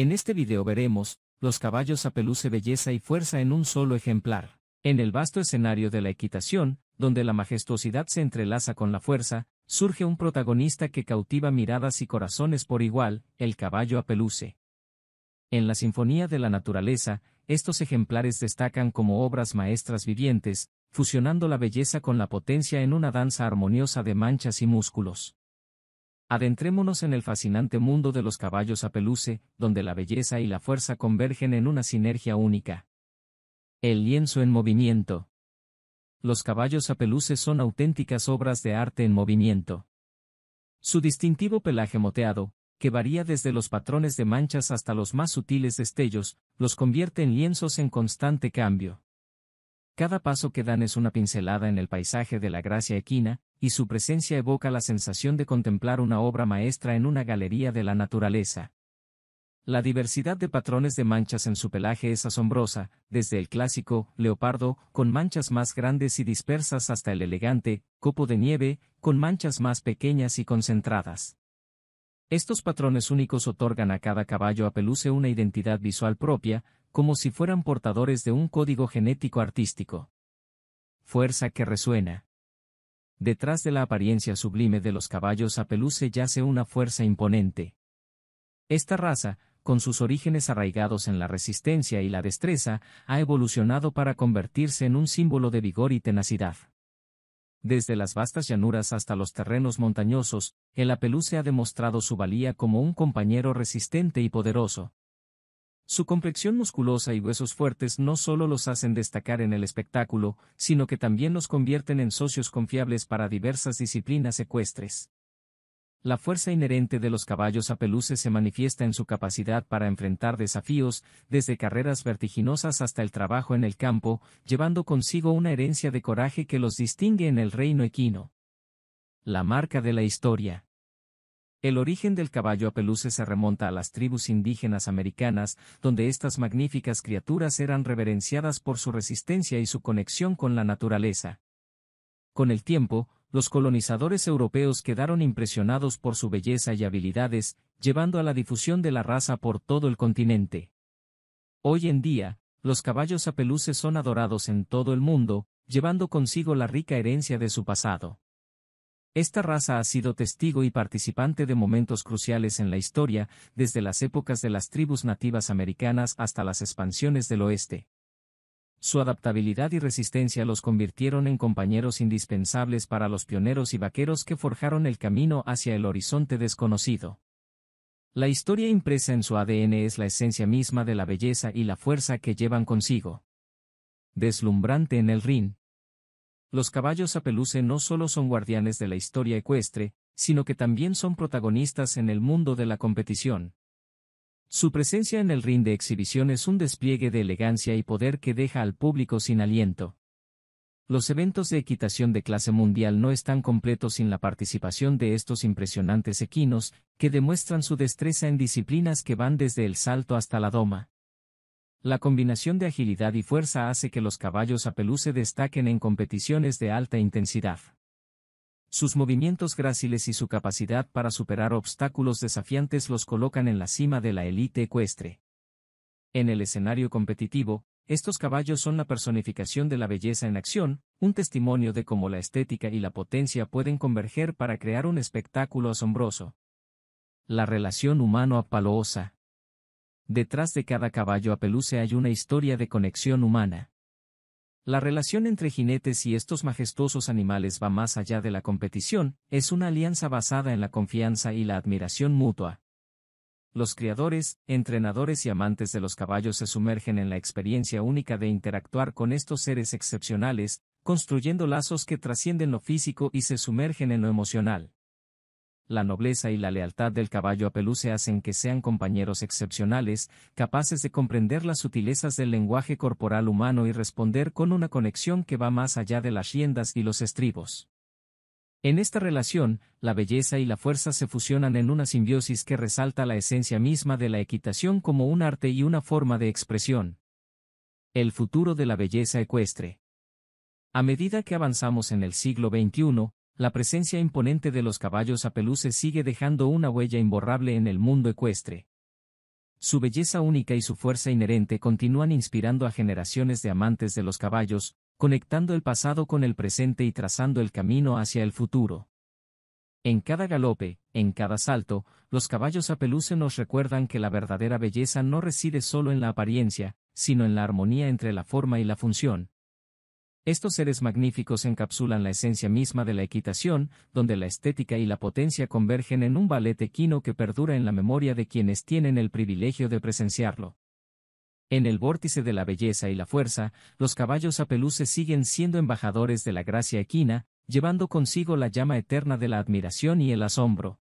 En este video veremos, los caballos apeluce belleza y fuerza en un solo ejemplar. En el vasto escenario de la equitación, donde la majestuosidad se entrelaza con la fuerza, surge un protagonista que cautiva miradas y corazones por igual, el caballo apeluce. En la Sinfonía de la Naturaleza, estos ejemplares destacan como obras maestras vivientes, fusionando la belleza con la potencia en una danza armoniosa de manchas y músculos. Adentrémonos en el fascinante mundo de los caballos a peluce, donde la belleza y la fuerza convergen en una sinergia única. El lienzo en movimiento. Los caballos a peluce son auténticas obras de arte en movimiento. Su distintivo pelaje moteado, que varía desde los patrones de manchas hasta los más sutiles destellos, los convierte en lienzos en constante cambio. Cada paso que dan es una pincelada en el paisaje de la gracia equina, y su presencia evoca la sensación de contemplar una obra maestra en una galería de la naturaleza. La diversidad de patrones de manchas en su pelaje es asombrosa, desde el clásico leopardo, con manchas más grandes y dispersas hasta el elegante copo de nieve, con manchas más pequeñas y concentradas. Estos patrones únicos otorgan a cada caballo apeluce una identidad visual propia, como si fueran portadores de un código genético artístico. Fuerza que resuena. Detrás de la apariencia sublime de los caballos apeluce yace una fuerza imponente. Esta raza, con sus orígenes arraigados en la resistencia y la destreza, ha evolucionado para convertirse en un símbolo de vigor y tenacidad. Desde las vastas llanuras hasta los terrenos montañosos, el apeluce ha demostrado su valía como un compañero resistente y poderoso, su complexión musculosa y huesos fuertes no solo los hacen destacar en el espectáculo, sino que también los convierten en socios confiables para diversas disciplinas ecuestres. La fuerza inherente de los caballos apeluces se manifiesta en su capacidad para enfrentar desafíos, desde carreras vertiginosas hasta el trabajo en el campo, llevando consigo una herencia de coraje que los distingue en el reino equino. La marca de la historia. El origen del caballo apeluce se remonta a las tribus indígenas americanas, donde estas magníficas criaturas eran reverenciadas por su resistencia y su conexión con la naturaleza. Con el tiempo, los colonizadores europeos quedaron impresionados por su belleza y habilidades, llevando a la difusión de la raza por todo el continente. Hoy en día, los caballos apeluces son adorados en todo el mundo, llevando consigo la rica herencia de su pasado. Esta raza ha sido testigo y participante de momentos cruciales en la historia, desde las épocas de las tribus nativas americanas hasta las expansiones del oeste. Su adaptabilidad y resistencia los convirtieron en compañeros indispensables para los pioneros y vaqueros que forjaron el camino hacia el horizonte desconocido. La historia impresa en su ADN es la esencia misma de la belleza y la fuerza que llevan consigo. Deslumbrante en el Rin. Los caballos apeluce no solo son guardianes de la historia ecuestre, sino que también son protagonistas en el mundo de la competición. Su presencia en el ring de exhibición es un despliegue de elegancia y poder que deja al público sin aliento. Los eventos de equitación de clase mundial no están completos sin la participación de estos impresionantes equinos, que demuestran su destreza en disciplinas que van desde el salto hasta la doma. La combinación de agilidad y fuerza hace que los caballos pelú se destaquen en competiciones de alta intensidad. Sus movimientos gráciles y su capacidad para superar obstáculos desafiantes los colocan en la cima de la élite ecuestre. En el escenario competitivo, estos caballos son la personificación de la belleza en acción, un testimonio de cómo la estética y la potencia pueden converger para crear un espectáculo asombroso. La relación humano-apaloosa Detrás de cada caballo a apeluce hay una historia de conexión humana. La relación entre jinetes y estos majestuosos animales va más allá de la competición, es una alianza basada en la confianza y la admiración mutua. Los criadores, entrenadores y amantes de los caballos se sumergen en la experiencia única de interactuar con estos seres excepcionales, construyendo lazos que trascienden lo físico y se sumergen en lo emocional la nobleza y la lealtad del caballo a peluce hacen que sean compañeros excepcionales, capaces de comprender las sutilezas del lenguaje corporal humano y responder con una conexión que va más allá de las riendas y los estribos. En esta relación, la belleza y la fuerza se fusionan en una simbiosis que resalta la esencia misma de la equitación como un arte y una forma de expresión. El futuro de la belleza ecuestre. A medida que avanzamos en el siglo XXI, la presencia imponente de los caballos apeluces sigue dejando una huella imborrable en el mundo ecuestre. Su belleza única y su fuerza inherente continúan inspirando a generaciones de amantes de los caballos, conectando el pasado con el presente y trazando el camino hacia el futuro. En cada galope, en cada salto, los caballos apeluce nos recuerdan que la verdadera belleza no reside solo en la apariencia, sino en la armonía entre la forma y la función, estos seres magníficos encapsulan la esencia misma de la equitación, donde la estética y la potencia convergen en un ballet equino que perdura en la memoria de quienes tienen el privilegio de presenciarlo. En el vórtice de la belleza y la fuerza, los caballos apeluces siguen siendo embajadores de la gracia equina, llevando consigo la llama eterna de la admiración y el asombro.